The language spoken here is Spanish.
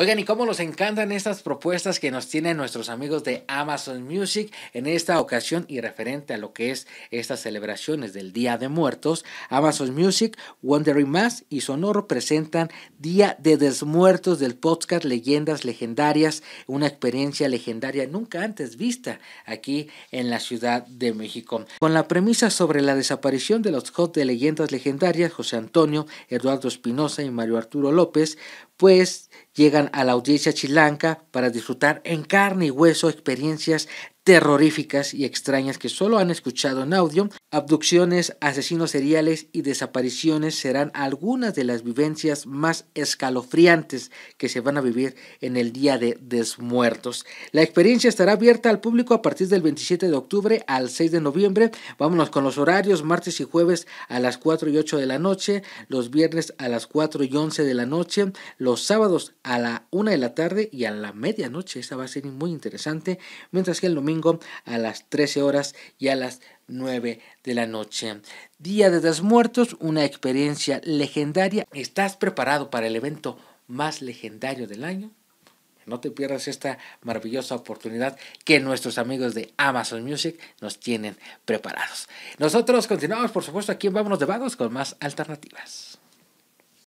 Oigan, y cómo nos encantan estas propuestas que nos tienen nuestros amigos de Amazon Music en esta ocasión y referente a lo que es estas celebraciones del Día de Muertos. Amazon Music, Wondering Mass y Sonoro presentan Día de Desmuertos del podcast Leyendas Legendarias, una experiencia legendaria nunca antes vista aquí en la Ciudad de México. Con la premisa sobre la desaparición de los hot de Leyendas Legendarias, José Antonio, Eduardo Espinosa y Mario Arturo López, pues llegan a la audiencia chilanca para disfrutar en carne y hueso experiencias terroríficas y extrañas que solo han escuchado en audio, abducciones, asesinos seriales y desapariciones serán algunas de las vivencias más escalofriantes que se van a vivir en el Día de Desmuertos. La experiencia estará abierta al público a partir del 27 de octubre al 6 de noviembre. Vámonos con los horarios, martes y jueves a las 4 y 8 de la noche, los viernes a las 4 y 11 de la noche, los sábados a la 1 de la tarde y a la medianoche. Esa va a ser muy interesante, mientras que el domingo a las 13 horas y a las 9 de la noche. Día de los Muertos, una experiencia legendaria. ¿Estás preparado para el evento más legendario del año? No te pierdas esta maravillosa oportunidad que nuestros amigos de Amazon Music nos tienen preparados. Nosotros continuamos, por supuesto, aquí en Vámonos de Vagos con más alternativas.